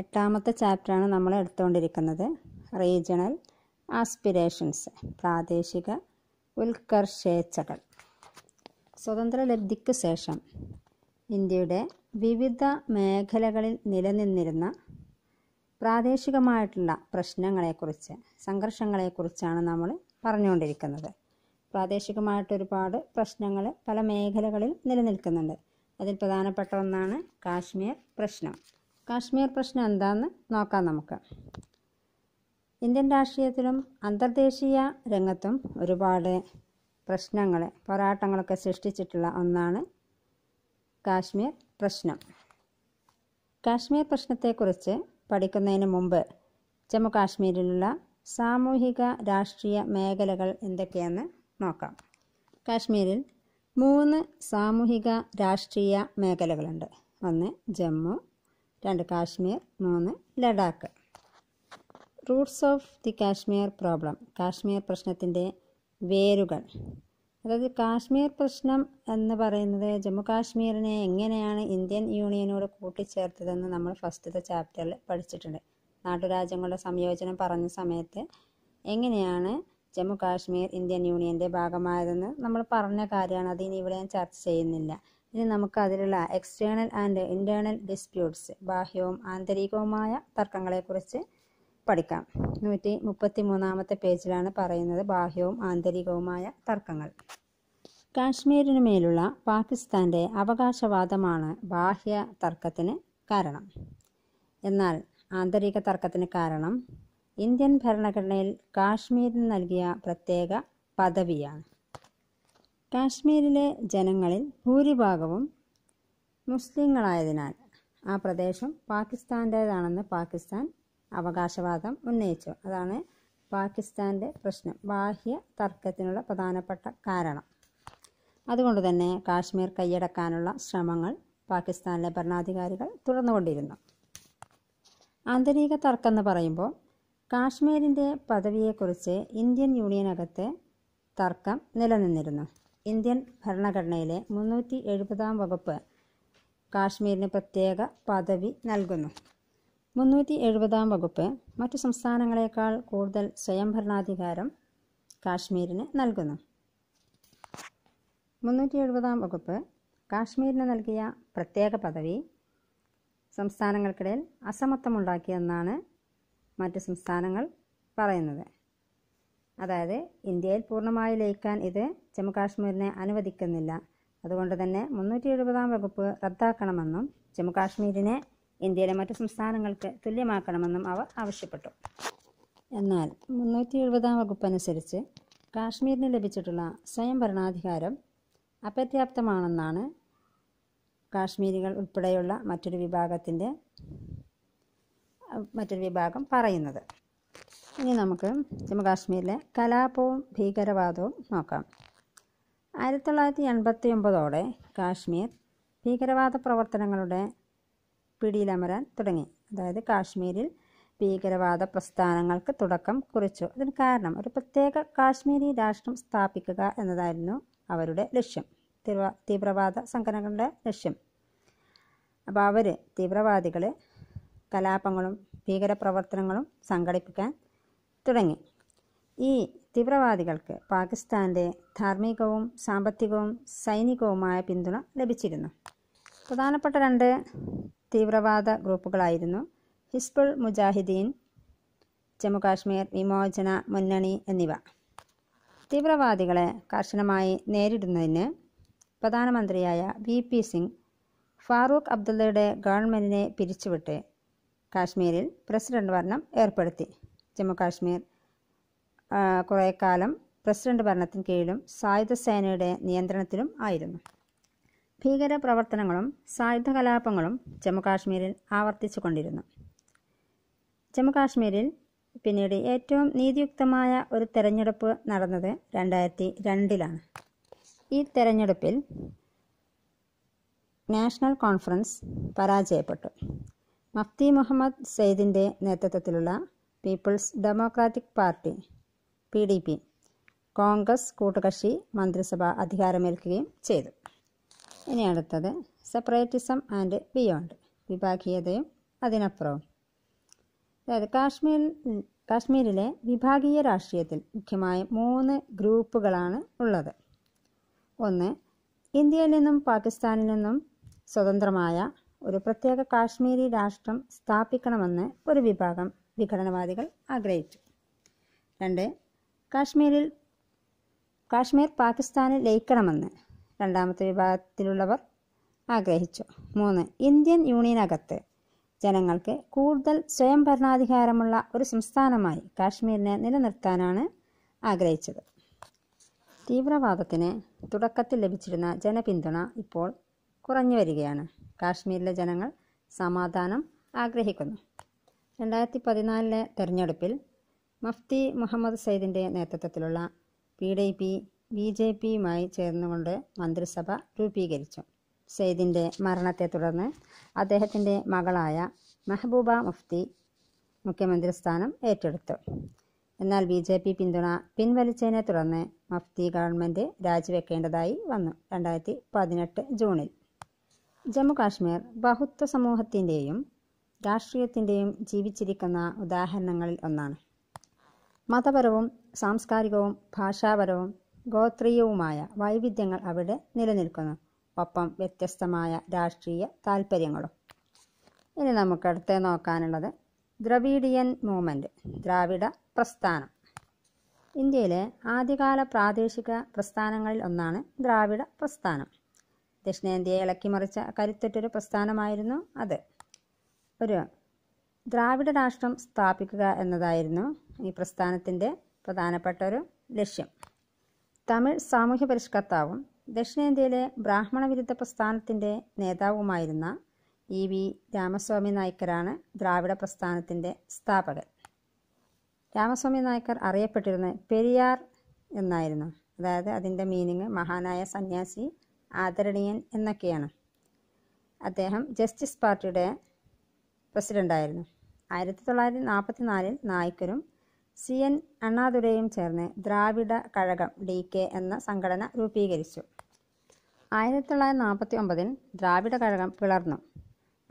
എട്ടാമത്തെ ചാപ്റ്ററാണ് നമ്മൾ എടുത്തുകൊണ്ടിരിക്കുന്നത് റീജിയണൽ ആസ്പിറേഷൻസ് പ്രാദേശിക ഉൽക്കർഷേച്ഛകൾ സ്വതന്ത്ര ലബ്ധിക്ക് ശേഷം ഇന്ത്യയുടെ വിവിധ മേഖലകളിൽ നിലനിന്നിരുന്ന പ്രാദേശികമായിട്ടുള്ള പ്രശ്നങ്ങളെക്കുറിച്ച് സംഘർഷങ്ങളെക്കുറിച്ചാണ് നമ്മൾ പറഞ്ഞുകൊണ്ടിരിക്കുന്നത് പ്രാദേശികമായിട്ട് ഒരുപാട് പ്രശ്നങ്ങൾ പല മേഖലകളിൽ നിലനിൽക്കുന്നുണ്ട് അതിൽ പ്രധാനപ്പെട്ട ഒന്നാണ് കാശ്മീർ പ്രശ്നം കാശ്മീർ പ്രശ്നം എന്താണെന്ന് നോക്കാം നമുക്ക് ഇന്ത്യൻ രാഷ്ട്രീയത്തിലും അന്തർദേശീയ രംഗത്തും ഒരുപാട് പ്രശ്നങ്ങൾ പോരാട്ടങ്ങളൊക്കെ സൃഷ്ടിച്ചിട്ടുള്ള ഒന്നാണ് കാശ്മീർ പ്രശ്നം കാശ്മീർ പ്രശ്നത്തെക്കുറിച്ച് പഠിക്കുന്നതിന് മുമ്പ് ജമ്മു കാശ്മീരിലുള്ള സാമൂഹിക രാഷ്ട്രീയ മേഖലകൾ എന്തൊക്കെയെന്ന് നോക്കാം കാശ്മീരിൽ മൂന്ന് സാമൂഹിക രാഷ്ട്രീയ മേഖലകളുണ്ട് ഒന്ന് ജമ്മു രണ്ട് കാശ്മീർ മൂന്ന് Ladakh roots of the Kashmir problem Kashmir പ്രശ്നത്തിൻ്റെ വേരുകൾ അതായത് കാശ്മീർ പ്രശ്നം എന്ന് പറയുന്നത് ജമ്മു കാശ്മീരിനെ എങ്ങനെയാണ് ഇന്ത്യൻ യൂണിയനോട് കൂട്ടിച്ചേർത്തതെന്ന് നമ്മൾ ഫസ്റ്റത്തെ ചാപ്റ്ററിൽ പഠിച്ചിട്ടുണ്ട് നാട്ടുരാജ്യങ്ങളുടെ സംയോജനം പറഞ്ഞ സമയത്ത് എങ്ങനെയാണ് ജമ്മു കാശ്മീർ ഇന്ത്യൻ യൂണിയൻ്റെ ഭാഗമായതെന്ന് നമ്മൾ പറഞ്ഞ കാര്യമാണ് ഇനി ഇവിടെ ഞാൻ ചർച്ച ചെയ്യുന്നില്ല ഇനി നമുക്ക് അതിലുള്ള എക്സ്റ്റേണൽ ആൻഡ് ഇൻറ്റേണൽ ഡിസ്പ്യൂട്ട്സ് ബാഹ്യവും ആന്തരികവുമായ തർക്കങ്ങളെക്കുറിച്ച് പഠിക്കാം നൂറ്റി മുപ്പത്തി മൂന്നാമത്തെ പേജിലാണ് പറയുന്നത് ബാഹ്യവും ആന്തരികവുമായ തർക്കങ്ങൾ കാശ്മീരിനു മേലുള്ള പാകിസ്ഥാൻ്റെ അവകാശവാദമാണ് ബാഹ്യ തർക്കത്തിന് കാരണം എന്നാൽ ആന്തരിക തർക്കത്തിന് കാരണം ഇന്ത്യൻ ഭരണഘടനയിൽ കാശ്മീരിന് നൽകിയ പ്രത്യേക പദവിയാണ് കാശ്മീരിലെ ജനങ്ങളിൽ ഭൂരിഭാഗവും മുസ്ലിങ്ങളായതിനാൽ ആ പ്രദേശം പാകിസ്ഥാൻ്റേതാണെന്ന് പാകിസ്ഥാൻ അവകാശവാദം ഉന്നയിച്ചു അതാണ് പാകിസ്ഥാൻ്റെ പ്രശ്നം ബാഹ്യ തർക്കത്തിനുള്ള പ്രധാനപ്പെട്ട കാരണം അതുകൊണ്ട് തന്നെ കാശ്മീർ കൈയടക്കാനുള്ള ശ്രമങ്ങൾ പാകിസ്ഥാനിലെ ഭരണാധികാരികൾ തുടർന്നുകൊണ്ടിരുന്നു ആന്തരിക തർക്കം എന്ന് പറയുമ്പോൾ കാശ്മീരിൻ്റെ പദവിയെക്കുറിച്ച് ഇന്ത്യൻ യൂണിയനകത്തെ തർക്കം നിലനിന്നിരുന്നു ഇന്ത്യൻ ഭരണഘടനയിലെ മുന്നൂറ്റി എഴുപതാം വകുപ്പ് കാശ്മീരിന് പ്രത്യേക പദവി നൽകുന്നു മുന്നൂറ്റി എഴുപതാം വകുപ്പ് മറ്റു സംസ്ഥാനങ്ങളെക്കാൾ കൂടുതൽ സ്വയംഭരണാധികാരം കാശ്മീരിന് നൽകുന്നു മുന്നൂറ്റി എഴുപതാം വകുപ്പ് കാശ്മീരിന് നൽകിയ പ്രത്യേക പദവി സംസ്ഥാനങ്ങൾക്കിടയിൽ അസമത്വമുണ്ടാക്കിയെന്നാണ് മറ്റ് സംസ്ഥാനങ്ങൾ പറയുന്നത് അതായത് ഇന്ത്യയിൽ പൂർണ്ണമായി ലയിക്കാൻ ഇത് ജമ്മുകാശ്മീരിനെ അനുവദിക്കുന്നില്ല അതുകൊണ്ട് തന്നെ മുന്നൂറ്റി എഴുപതാം വകുപ്പ് റദ്ദാക്കണമെന്നും ജമ്മുകാശ്മീരിനെ ഇന്ത്യയിലെ മറ്റു സംസ്ഥാനങ്ങൾക്ക് തുല്യമാക്കണമെന്നും അവർ ആവശ്യപ്പെട്ടു എന്നാൽ മുന്നൂറ്റി എഴുപതാം വകുപ്പ് അനുസരിച്ച് കാശ്മീരിന് ലഭിച്ചിട്ടുള്ള സ്വയംഭരണാധികാരം അപര്യാപ്തമാണെന്നാണ് കാശ്മീരികൾ ഉൾപ്പെടെയുള്ള മറ്റൊരു വിഭാഗത്തിൻ്റെ മറ്റൊരു വിഭാഗം പറയുന്നത് ഇനി നമുക്ക് ജമ്മുകാശ്മീരിലെ കാശ്മീരിലെ കലാപവും ഭീകരവാദവും നോക്കാം ആയിരത്തി തൊള്ളായിരത്തി എൺപത്തി ഒമ്പതോടെ കാശ്മീർ ഭീകരവാദ പ്രവർത്തനങ്ങളുടെ പിടിയിലമരാൻ തുടങ്ങി അതായത് കാശ്മീരിൽ ഭീകരവാദ പ്രസ്ഥാനങ്ങൾക്ക് തുടക്കം കുറിച്ചു അതിന് കാരണം ഒരു പ്രത്യേക കാശ്മീരി രാഷ്ട്രം സ്ഥാപിക്കുക എന്നതായിരുന്നു അവരുടെ ലക്ഷ്യം തീവ്ര തീവ്രവാദ സംഘടനകളുടെ ലക്ഷ്യം അപ്പോൾ അവർ തീവ്രവാദികളെ കലാപങ്ങളും ഭീകരപ്രവർത്തനങ്ങളും സംഘടിപ്പിക്കാൻ തുടങ്ങി ഈ തീവ്രവാദികൾക്ക് പാകിസ്ഥാൻ്റെ ധാർമ്മികവും സാമ്പത്തികവും സൈനികവുമായ പിന്തുണ ലഭിച്ചിരുന്നു പ്രധാനപ്പെട്ട രണ്ട് തീവ്രവാദ ഗ്രൂപ്പുകളായിരുന്നു ഹിസ്ബുൾ മുജാഹിദ്ദീൻ ജമ്മുകാശ്മീർ വിമോചന മുന്നണി എന്നിവ തീവ്രവാദികളെ കർശനമായി നേരിടുന്നതിന് പ്രധാനമന്ത്രിയായ വി പി സിംഗ് ഫാറൂഖ് അബ്ദുള്ളയുടെ ഗവൺമെൻറ്റിനെ പിരിച്ചുവിട്ട് കാശ്മീരിൽ പ്രസിഡന്റ് വർണ്ണം ഏർപ്പെടുത്തി ജമ്മുകാശ്മീർ കുറേ കാലം പ്രസിഡന്റ് ഭരണത്തിന് കീഴിലും സായുധ സേനയുടെ നിയന്ത്രണത്തിലും ആയിരുന്നു ഭീകര പ്രവർത്തനങ്ങളും സായുധ കലാപങ്ങളും ജമ്മുകാശ്മീരിൽ ആവർത്തിച്ചു കൊണ്ടിരുന്നു ജമ്മുകാശ്മീരിൽ പിന്നീട് ഏറ്റവും നീതിയുക്തമായ ഒരു തെരഞ്ഞെടുപ്പ് നടന്നത് രണ്ടായിരത്തി രണ്ടിലാണ് ഈ തെരഞ്ഞെടുപ്പിൽ നാഷണൽ കോൺഫറൻസ് പരാജയപ്പെട്ടു മഫ്തി മുഹമ്മദ് സെയ്ദിൻ്റെ നേതൃത്വത്തിലുള്ള peoples democratic party P D P Congress കൂട്ടുകക്ഷി മന്ത്രിസഭ അധികാരമേൽക്കുകയും ചെയ്തു ഇനി അടുത്തത് സെപ്പറേറ്റിസം ആൻഡ് ബിയോണ്ട് വിഭാഗീയതയും അതിനപ്പുറവും അതായത് കാശ്മീർ കാശ്മീരിലെ വിഭാഗീയ രാഷ്ട്രീയത്തിൽ മുഖ്യമായും മൂന്ന് ഗ്രൂപ്പുകളാണ് ഉള്ളത് ഒന്ന് ഇന്ത്യയിൽ നിന്നും പാകിസ്ഥാനിൽ നിന്നും സ്വതന്ത്രമായ ഒരു പ്രത്യേക കാശ്മീരി രാഷ്ട്രം സ്ഥാപിക്കണമെന്ന് ഒരു വിഭാഗം വിഘടനവാദികൾ ആഗ്രഹിച്ചു രണ്ട് കാശ്മീരിൽ കാശ്മീർ പാകിസ്ഥാനിൽ ലയിക്കണമെന്ന് രണ്ടാമത്തെ വിഭാഗത്തിലുള്ളവർ ആഗ്രഹിച്ചു മൂന്ന് ഇന്ത്യൻ യൂണിയനകത്ത് ജനങ്ങൾക്ക് കൂടുതൽ സ്വയം ഭരണാധികാരമുള്ള ഒരു സംസ്ഥാനമായി കാശ്മീരിനെ നിലനിർത്താനാണ് ആഗ്രഹിച്ചത് തീവ്രവാദത്തിന് തുടക്കത്തിൽ ലഭിച്ചിരുന്ന ജനപിന്തുണ ഇപ്പോൾ കുറഞ്ഞു വരികയാണ് കാശ്മീരിലെ ജനങ്ങൾ സമാധാനം ആഗ്രഹിക്കുന്നു രണ്ടായിരത്തി പതിനാലിലെ തെരഞ്ഞെടുപ്പിൽ മഫ്തി മുഹമ്മദ് സയ്യിദിൻ്റെ നേതൃത്വത്തിലുള്ള P D P B J പിയുമായി ചേർന്നുകൊണ്ട് മന്ത്രിസഭ രൂപീകരിച്ചു സെയ്ദിൻ്റെ മരണത്തെ തുടർന്ന് അദ്ദേഹത്തിൻ്റെ മകളായ മെഹബൂബ മുഫ്തി മുഖ്യമന്ത്രി സ്ഥാനം ഏറ്റെടുത്തു എന്നാൽ ബി ജെ പി പിന്തുണ പിൻവലിച്ചതിനെ തുടർന്ന് മഫ്തി ഗവൺമെൻറ് രാജിവെക്കേണ്ടതായി വന്നു രണ്ടായിരത്തി പതിനെട്ട് ജൂണിൽ ജമ്മു കാശ്മീർ ബഹുത്വ സമൂഹത്തിൻ്റെയും രാഷ്ട്രീയത്തിൻ്റെയും ജീവിച്ചിരിക്കുന്ന ഉദാഹരണങ്ങളിൽ ഒന്നാണ് മതപരവും സാംസ്കാരികവും ഭാഷാപരവും ഗോത്രീയവുമായ വൈവിധ്യങ്ങൾ അവിടെ നിലനിൽക്കുന്നു ഒപ്പം വ്യത്യസ്തമായ രാഷ്ട്രീയ താൽപ്പര്യങ്ങളും ഇനി നമുക്കടുത്ത് നോക്കാനുള്ളത് ദ്രവീഡിയൻ മൂവ്മെൻറ്റ് ദ്രാവിഡ പ്രസ്ഥാനം ഇന്ത്യയിലെ ആദ്യകാല പ്രാദേശിക പ്രസ്ഥാനങ്ങളിൽ ഒന്നാണ് ദ്രാവിഡ പ്രസ്ഥാനം ദക്ഷിണേന്ത്യയെ ഇളക്കിമറിച്ച കരുത്തുറ്റൊരു പ്രസ്ഥാനമായിരുന്നു അത് ഒരു ദ്രാവിഡ രാഷ്ട്രം സ്ഥാപിക്കുക എന്നതായിരുന്നു ഈ പ്രസ്ഥാനത്തിൻ്റെ പ്രധാനപ്പെട്ട ഒരു ലക്ഷ്യം തമിഴ് സാമൂഹ്യ പരിഷ്കർത്താവും ദക്ഷിണേന്ത്യയിലെ ബ്രാഹ്മണ വിരുദ്ധ പ്രസ്ഥാനത്തിൻ്റെ നേതാവുമായിരുന്ന ഇ വി രാമസ്വാമി നായ്ക്കരാണ് ദ്രാവിഡ പ്രസ്ഥാനത്തിൻ്റെ സ്ഥാപകൻ രാമസ്വാമി നായ്ക്കർ അറിയപ്പെട്ടിരുന്നത് പെരിയാർ എന്നായിരുന്നു അതായത് അതിൻ്റെ മീനിങ് മഹാനായ സന്യാസി ആദരണീയൻ എന്നൊക്കെയാണ് അദ്ദേഹം ജസ്റ്റിസ് പാർട്ടിയുടെ പ്രസിഡന്റായിരുന്നു ആയിരത്തി തൊള്ളായിരത്തി നാൽപ്പത്തി നാലിൽ നായ്ക്കരും സി എൻ അണ്ണാദുരയും ചേർന്ന് ദ്രാവിഡ കഴകം ഡി കെ എന്ന സംഘടന രൂപീകരിച്ചു ആയിരത്തി തൊള്ളായിരത്തി നാൽപ്പത്തി ഒമ്പതിൽ ദ്രാവിഡ കഴകം പിളർന്നു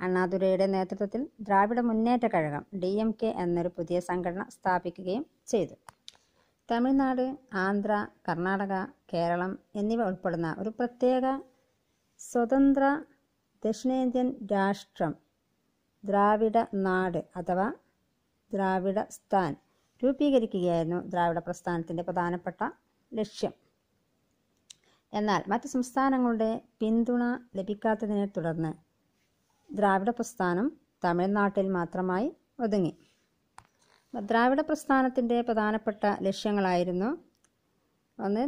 അണ്ണാദുരയുടെ നേതൃത്വത്തിൽ ദ്രാവിഡ മുന്നേറ്റ കഴകം ഡി എം കെ എന്നൊരു പുതിയ സംഘടന സ്ഥാപിക്കുകയും ചെയ്തു തമിഴ്നാട് ആന്ധ്ര കർണാടക കേരളം എന്നിവ ഉൾപ്പെടുന്ന ഒരു പ്രത്യേക സ്വതന്ത്ര ദക്ഷിണേന്ത്യൻ രാഷ്ട്രം ദ്രാവിഡ നാട് അഥവാ ദ്രാവിഡ സ്ഥാൻ രൂപീകരിക്കുകയായിരുന്നു ദ്രാവിഡ പ്രസ്ഥാനത്തിൻ്റെ പ്രധാനപ്പെട്ട ലക്ഷ്യം എന്നാൽ മറ്റ് സംസ്ഥാനങ്ങളുടെ പിന്തുണ ലഭിക്കാത്തതിനെ തുടർന്ന് ദ്രാവിഡ പ്രസ്ഥാനം തമിഴ്നാട്ടിൽ മാത്രമായി ഒതുങ്ങി ദ്രാവിഡ പ്രസ്ഥാനത്തിൻ്റെ പ്രധാനപ്പെട്ട ലക്ഷ്യങ്ങളായിരുന്നു ഒന്ന്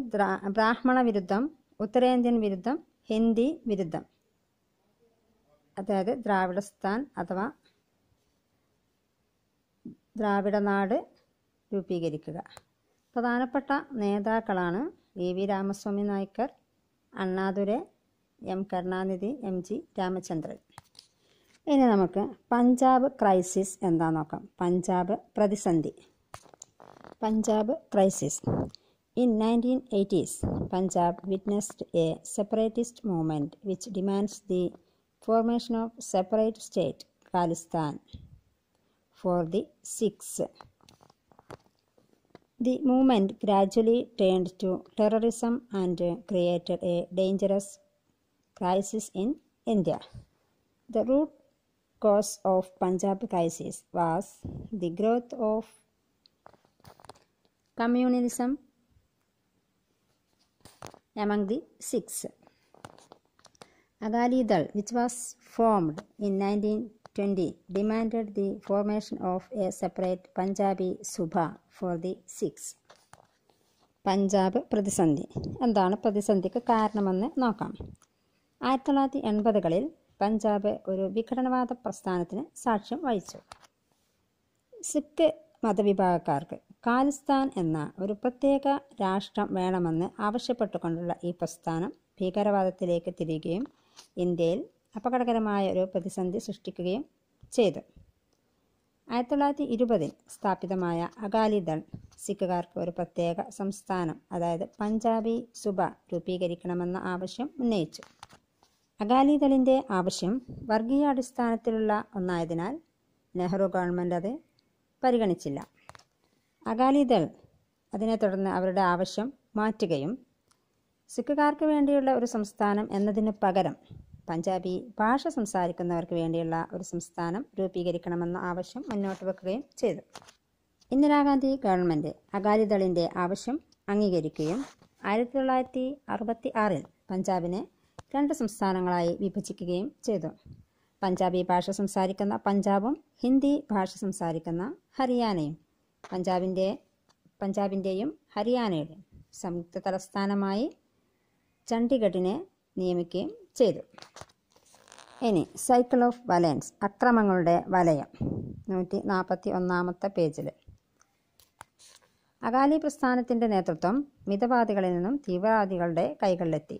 ബ്രാഹ്മണ വിരുദ്ധം ഉത്തരേന്ത്യൻ വിരുദ്ധം ഹിന്ദി വിരുദ്ധം അതായത് ദ്രാവിഡസ്ഥാൻ അഥവാ ദ്രാവിഡനാട് രൂപീകരിക്കുക പ്രധാനപ്പെട്ട നേതാക്കളാണ് V V Ramaswamy Naicker Annadurai M Karunanidhi M G Ramachandran ഇനി നമുക്ക് പഞ്ചാബ് ക്രൈസിസ് എന്താ നോക്കാം പഞ്ചാബ് പ്രതിസന്ധി Punjab crisis nineteen eighties Punjab witnessed a separatist movement which demands the formation of separate state Khalistan for the six. The movement gradually turned to terrorism and created a dangerous crisis in India. The root cause of Punjab crisis was the growth of communism among the Sikhs. Akali Dal which was formed in nineteen 1920, demand the formation of a separate Punjabi Suba for the Sikhs Punjab പ്രതിസന്ധി എന്താണ് പ്രതിസന്ധിക്ക് കാരണമെന്ന് നോക്കാം ആയിരത്തി തൊള്ളായിരത്തി എൺപതുകളിൽ പഞ്ചാബ് ഒരു വിഘടനവാദ പ്രസ്ഥാനത്തിന് സാക്ഷ്യം വഹിച്ചു സിഖ് മതവിഭാഗക്കാർക്ക് ഖാലിസ്ഥാൻ എന്ന ഒരു പ്രത്യേക രാഷ്ട്രം വേണമെന്ന് ആവശ്യപ്പെട്ടുകൊണ്ടുള്ള ഈ പ്രസ്ഥാനം ഭീകരവാദത്തിലേക്ക് തിരിയുകയും ഇന്ത്യയിൽ അപകടകരമായ ഒരു പ്രതിസന്ധി സൃഷ്ടിക്കുകയും ചെയ്തു ആയിരത്തി തൊള്ളായിരത്തി ഇരുപതിൽ സ്ഥാപിതമായ അകാലിദൾ സിഖുകാർക്ക് ഒരു പ്രത്യേക സംസ്ഥാനം അതായത് പഞ്ചാബി സുബ രൂപീകരിക്കണമെന്ന ആവശ്യം ഉന്നയിച്ചു അകാലിദളിൻ്റെ ആവശ്യം വർഗീയ അടിസ്ഥാനത്തിലുള്ള ഒന്നായതിനാൽ നെഹ്റു ഗവൺമെൻറ് അത് പരിഗണിച്ചില്ല അകാലിദൾ അതിനെ തുടർന്ന് അവരുടെ ആവശ്യം മാറ്റുകയും സിഖുകാർക്ക് വേണ്ടിയുള്ള ഒരു സംസ്ഥാനം എന്നതിന് പകരം പഞ്ചാബി ഭാഷ സംസാരിക്കുന്നവർക്ക് വേണ്ടിയുള്ള ഒരു സംസ്ഥാനം രൂപീകരിക്കണമെന്ന ആവശ്യം മുന്നോട്ട് വെക്കുകയും ചെയ്തു ഇന്ദിരാഗാന്ധി ഗവൺമെൻറ് അകാലിദളിൻ്റെ ആവശ്യം അംഗീകരിക്കുകയും ആയിരത്തി തൊള്ളായിരത്തി അറുപത്തി ആറിൽ പഞ്ചാബിനെ രണ്ട് സംസ്ഥാനങ്ങളായി വിഭജിക്കുകയും ചെയ്തു പഞ്ചാബി ഭാഷ സംസാരിക്കുന്ന പഞ്ചാബും ഹിന്ദി ഭാഷ സംസാരിക്കുന്ന ഹരിയാനയും പഞ്ചാബിൻ്റെ പഞ്ചാബിൻ്റെയും ഹരിയാനയുടെയും സംയുക്ത തലസ്ഥാനമായി ചണ്ഡീഗഡിനെ നിയമിക്കുകയും ചെയ്തു ഇനി സൈക്കിൾ ഓഫ് വലയൻസ് അക്രമങ്ങളുടെ വലയം നൂറ്റി നാൽപ്പത്തി ഒന്നാമത്തെ പേജിൽ അകാലി പ്രസ്ഥാനത്തിൻ്റെ നേതൃത്വം മിതവാദികളിൽ നിന്നും തീവ്രവാദികളുടെ കൈകളിലെത്തി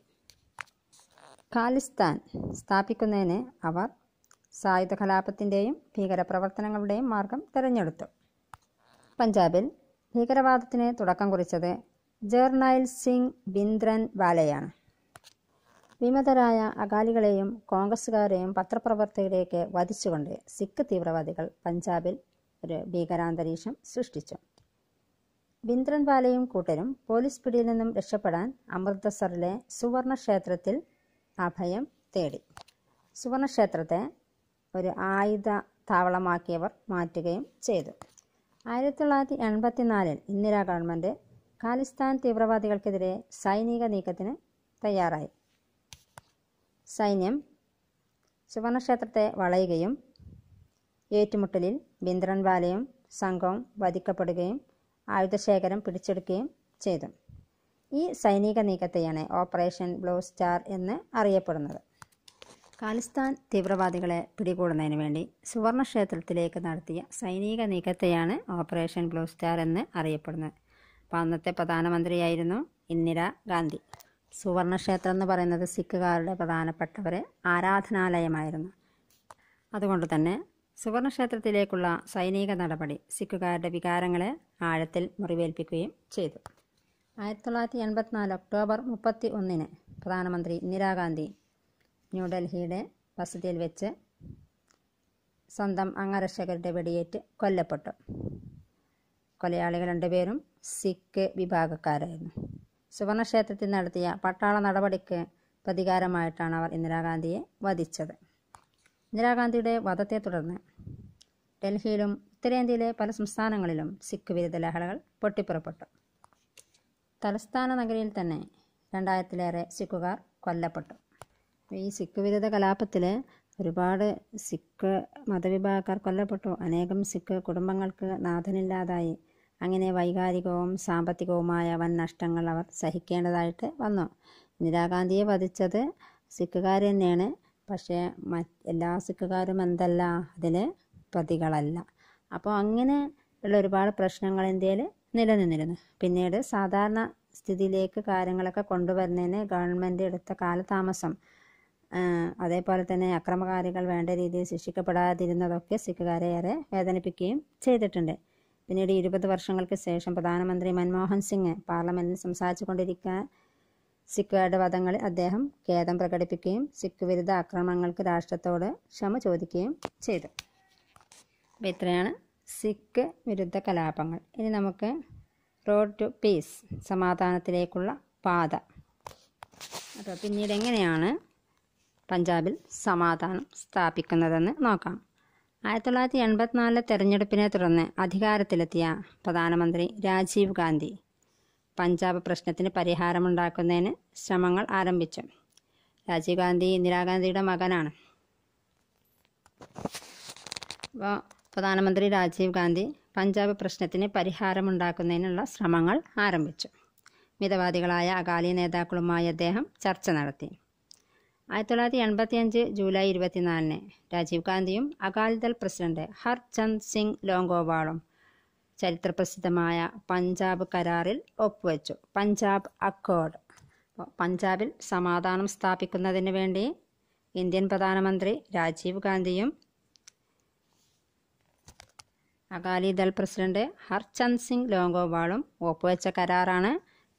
ഖാലിസ്ഥാൻ സ്ഥാപിക്കുന്നതിന് അവർ സായുധ കലാപത്തിൻ്റെയും ഭീകരപ്രവർത്തനങ്ങളുടെയും മാർഗം തിരഞ്ഞെടുത്തു പഞ്ചാബിൽ ഭീകരവാദത്തിന് തുടക്കം കുറിച്ചത് ജേർണായിൽ സിംഗ് ബിന്ദ്രൻ വാലയാണ് വിമതരായ അകാലികളെയും കോൺഗ്രസ്സുകാരെയും പത്രപ്രവർത്തകരെയൊക്കെ വധിച്ചുകൊണ്ട് സിഖ് തീവ്രവാദികൾ പഞ്ചാബിൽ ഒരു ഭീകരാന്തരീക്ഷം സൃഷ്ടിച്ചു ബിന്ദ്രൻവാലയും കൂട്ടരും പോലീസ് പിടിയിൽ നിന്നും രക്ഷപ്പെടാൻ അമൃത്സറിലെ സുവർണ ക്ഷേത്രത്തിൽ അഭയം തേടി സുവർണ ക്ഷേത്രത്തെ ഒരു ആയുധ താവളമാക്കിയവർ മാറ്റുകയും ചെയ്തു ആയിരത്തി തൊള്ളായിരത്തി എൺപത്തിനാലിൽ ഇന്ദിരാ ഗവൺമെൻറ് ഖാലിസ്ഥാൻ തീവ്രവാദികൾക്കെതിരെ സൈനിക നീക്കത്തിന് തയ്യാറായി സൈന്യം സുവർണക്ഷേത്രത്തെ വളയുകയും ഏറ്റുമുട്ടലിൽ ബിന്ദ്രൻവാലയും സംഘവും വധിക്കപ്പെടുകയും ആയുധശേഖരം പിടിച്ചെടുക്കുകയും ചെയ്തു ഈ സൈനിക നീക്കത്തെയാണ് ഓപ്പറേഷൻ ബ്ലൂ സ്റ്റാർ എന്ന് അറിയപ്പെടുന്നത് ഖാലിസ്ഥാൻ തീവ്രവാദികളെ പിടികൂടുന്നതിന് വേണ്ടി സുവർണക്ഷേത്രത്തിലേക്ക് നടത്തിയ സൈനിക നീക്കത്തെയാണ് ഓപ്പറേഷൻ ബ്ലൂ സ്റ്റാർ എന്ന് അറിയപ്പെടുന്നത് അപ്പോൾ അന്നത്തെ പ്രധാനമന്ത്രിയായിരുന്നു ഇന്ദിരാ ഗാന്ധി സുവർണക്ഷേത്രം എന്ന് പറയുന്നത് സിഖുകാരുടെ പ്രധാനപ്പെട്ട ആരാധനാലയമായിരുന്നു അതുകൊണ്ട് തന്നെ സുവർണക്ഷേത്രത്തിലേക്കുള്ള സൈനിക നടപടി സിഖുകാരുടെ വികാരങ്ങളെ ആഴത്തിൽ മുറിവേൽപ്പിക്കുകയും ചെയ്തു ആയിരത്തി തൊള്ളായിരത്തി എൺപത്തിനാല് ഒക്ടോബർ മുപ്പത്തി ഒന്നിന് പ്രധാനമന്ത്രി ഇന്ദിരാഗാന്ധി ന്യൂഡൽഹിയുടെ വസതിയിൽ വെച്ച് സ്വന്തം അംഗരക്ഷകരുടെ വെടിയേറ്റ് കൊല്ലപ്പെട്ടു കൊലയാളികൾ രണ്ടുപേരും സിഖ് വിഭാഗക്കാരായിരുന്നു സുവർണക്ഷേത്രത്തിൽ നടത്തിയ പട്ടാള നടപടിക്ക് പ്രതികാരമായിട്ടാണ് അവർ ഇന്ദിരാഗാന്ധിയെ വധിച്ചത് ഇന്ദിരാഗാന്ധിയുടെ വധത്തെ തുടർന്ന് ഡൽഹിയിലും ഉത്തരേന്ത്യയിലെ പല സംസ്ഥാനങ്ങളിലും സിഖ് വിരുദ്ധ ലഹളകൾ പൊട്ടിപ്പുറപ്പെട്ടു തലസ്ഥാന നഗരിയിൽ തന്നെ രണ്ടായിരത്തിലേറെ സിഖുകാർ കൊല്ലപ്പെട്ടു ഈ സിഖ് വിരുദ്ധ കലാപത്തിൽ ഒരുപാട് സിഖ് മതവിഭാഗക്കാർ കൊല്ലപ്പെട്ടു അനേകം സിഖ് കുടുംബങ്ങൾക്ക് നാഥനില്ലാതായി അങ്ങനെ വൈകാരികവും സാമ്പത്തികവുമായ വൻ നഷ്ടങ്ങൾ അവർ സഹിക്കേണ്ടതായിട്ട് വന്നു ഇന്ദിരാഗാന്ധിയെ വധിച്ചത് സിഖുകാർ തന്നെയാണ് പക്ഷേ എല്ലാ സിഖുകാരും എന്തല്ല അതിൽ പ്രതികളല്ല അപ്പോൾ അങ്ങനെ ഉള്ള ഒരുപാട് പ്രശ്നങ്ങൾ ഇന്ത്യയിൽ നിലനിന്നിരുന്നു പിന്നീട് സാധാരണ സ്ഥിതിയിലേക്ക് കാര്യങ്ങളൊക്കെ കൊണ്ടുവരുന്നതിന് ഗവൺമെൻറ് എടുത്ത കാലതാമസം അതേപോലെ തന്നെ അക്രമകാരികൾ വേണ്ട രീതിയിൽ ശിക്ഷിക്കപ്പെടാതിരുന്നതൊക്കെ സിഖുകാരെ ഏറെ വേദനിപ്പിക്കുകയും ചെയ്തിട്ടുണ്ട് പിന്നീട് ഇരുപത് വർഷങ്ങൾക്ക് ശേഷം പ്രധാനമന്ത്രി മൻമോഹൻ സിംഗ് പാർലമെന്റിൽ കൊണ്ടിരിക്കാൻ സിഖുകാരുടെ വധങ്ങളിൽ അദ്ദേഹം ഖേദം പ്രകടിപ്പിക്കുകയും സിഖ് വിരുദ്ധ ആക്രമണങ്ങൾക്ക് രാഷ്ട്രത്തോട് ക്ഷമ ചോദിക്കുകയും ചെയ്തു അപ്പോൾ ഇത്രയാണ് സിഖ് വിരുദ്ധ കലാപങ്ങൾ ഇനി നമുക്ക് റോഡ് ടു പീസ് സമാധാനത്തിലേക്കുള്ള പാത അപ്പോൾ പിന്നീട് എങ്ങനെയാണ് പഞ്ചാബിൽ സമാധാനം സ്ഥാപിക്കുന്നതെന്ന് നോക്കാം ആയിരത്തി തൊള്ളായിരത്തി എൺപത്തിനാലിലെ തെരഞ്ഞെടുപ്പിനെ തുടർന്ന് അധികാരത്തിലെത്തിയ പ്രധാനമന്ത്രി രാജീവ് ഗാന്ധി പഞ്ചാബ് പ്രശ്നത്തിന് പരിഹാരമുണ്ടാക്കുന്നതിന് ശ്രമങ്ങൾ ആരംഭിച്ചു രാജീവ് ഗാന്ധി ഇന്ദിരാഗാന്ധിയുടെ മകനാണ് അപ്പോൾ പ്രധാനമന്ത്രി രാജീവ് ഗാന്ധി പഞ്ചാബ് പ്രശ്നത്തിന് പരിഹാരമുണ്ടാക്കുന്നതിനുള്ള ശ്രമങ്ങൾ ആരംഭിച്ചു മിതവാദികളായ അകാലി നേതാക്കളുമായി അദ്ദേഹം ചർച്ച നടത്തി ആയിരത്തി തൊള്ളായിരത്തി അഞ്ച് ജൂലൈ ഇരുപത്തിനാലിന് രാജീവ് ഗാന്ധിയും അകാലിദൾ പ്രസിഡന്റ് ഹർചന്ദ് സിംഗ് ലോങ്കോവാളും ചരിത്രപ്രസിദ്ധമായ പഞ്ചാബ് കരാറിൽ ഒപ്പുവെച്ചു പഞ്ചാബ് അക്കോർഡ് പഞ്ചാബിൽ സമാധാനം സ്ഥാപിക്കുന്നതിന് വേണ്ടി ഇന്ത്യൻ പ്രധാനമന്ത്രി രാജീവ് ഗാന്ധിയും അകാലിദൾ പ്രസിഡന്റ് ഹർചന്ദ് സിംഗ് ലോങ്കോവാളും ഒപ്പുവെച്ച കരാറാണ്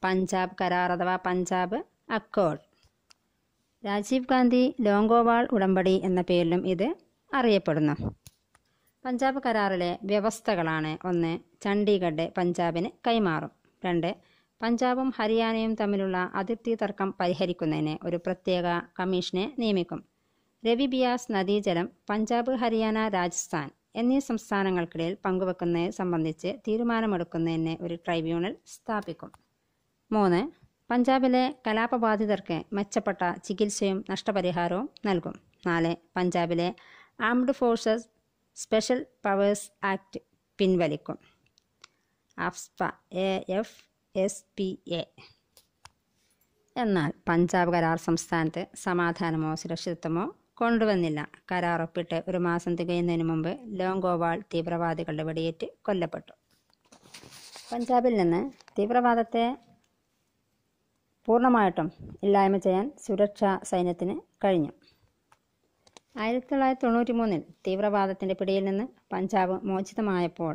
പഞ്ചാബ് കരാർ അഥവാ പഞ്ചാബ് അക്കോർഡ് രാജീവ് ഗാന്ധി ലോങ്കോവാൾ ഉടമ്പടി എന്ന പേരിലും ഇത് അറിയപ്പെടുന്നു പഞ്ചാബ് കരാറിലെ വ്യവസ്ഥകളാണ് ഒന്ന് ചണ്ഡീഗഡ് പഞ്ചാബിന് കൈമാറും രണ്ട് പഞ്ചാബും ഹരിയാനയും തമ്മിലുള്ള അതിർത്തി തർക്കം പരിഹരിക്കുന്നതിന് ഒരു പ്രത്യേക കമ്മീഷനെ നിയമിക്കും രവി ബിയാസ് നദീജലം പഞ്ചാബ് ഹരിയാന രാജസ്ഥാൻ എന്നീ സംസ്ഥാനങ്ങൾക്കിടയിൽ പങ്കുവെക്കുന്നത് സംബന്ധിച്ച് തീരുമാനമെടുക്കുന്നതിന് ഒരു ട്രൈബ്യൂണൽ സ്ഥാപിക്കും മൂന്ന് പഞ്ചാബിലെ കലാപബാധിതർക്ക് മെച്ചപ്പെട്ട ചികിത്സയും നഷ്ടപരിഹാരവും നൽകും നാല് പഞ്ചാബിലെ armed forces special powers act പിൻവലിക്കും AFSPA A F S P A എന്നാൽ പഞ്ചാബ് കരാർ സംസ്ഥാനത്ത് സമാധാനമോ സുരക്ഷിതത്വമോ കൊണ്ടുവന്നില്ല കരാർ ഒപ്പിട്ട് ഒരു മാസം തികയുന്നതിന് മുമ്പ് ലോങ്കോവാൾ തീവ്രവാദികളുടെ വെടിയേറ്റ് കൊല്ലപ്പെട്ടു പഞ്ചാബിൽ നിന്ന് തീവ്രവാദത്തെ പൂർണ്ണമായിട്ടും ഇല്ലായ്മ ചെയ്യാൻ സുരക്ഷാ സൈന്യത്തിന് കഴിഞ്ഞു ആയിരത്തി തൊള്ളായിരത്തി തൊണ്ണൂറ്റി മൂന്നിൽ തീവ്രവാദത്തിൻ്റെ പിടിയിൽ നിന്ന് പഞ്ചാബ് മോചിതമായപ്പോൾ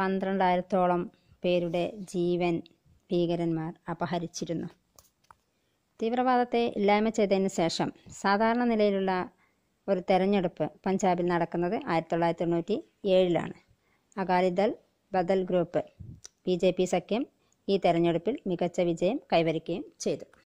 പന്ത്രണ്ടായിരത്തോളം പേരുടെ ജീവൻ ഭീകരന്മാർ അപഹരിച്ചിരുന്നു തീവ്രവാദത്തെ ഇല്ലായ്മ ചെയ്തതിന് ശേഷം സാധാരണ നിലയിലുള്ള ഒരു തെരഞ്ഞെടുപ്പ് പഞ്ചാബിൽ നടക്കുന്നത് ആയിരത്തി തൊള്ളായിരത്തി തൊണ്ണൂറ്റി ഏഴിലാണ് അകാലിദൾ ബദൽ ഗ്രൂപ്പ് ബി ജെ പി സഖ്യം ഈ തെരഞ്ഞെടുപ്പിൽ മികച്ച വിജയം കൈവരിക്കുകയും ചെയ്തു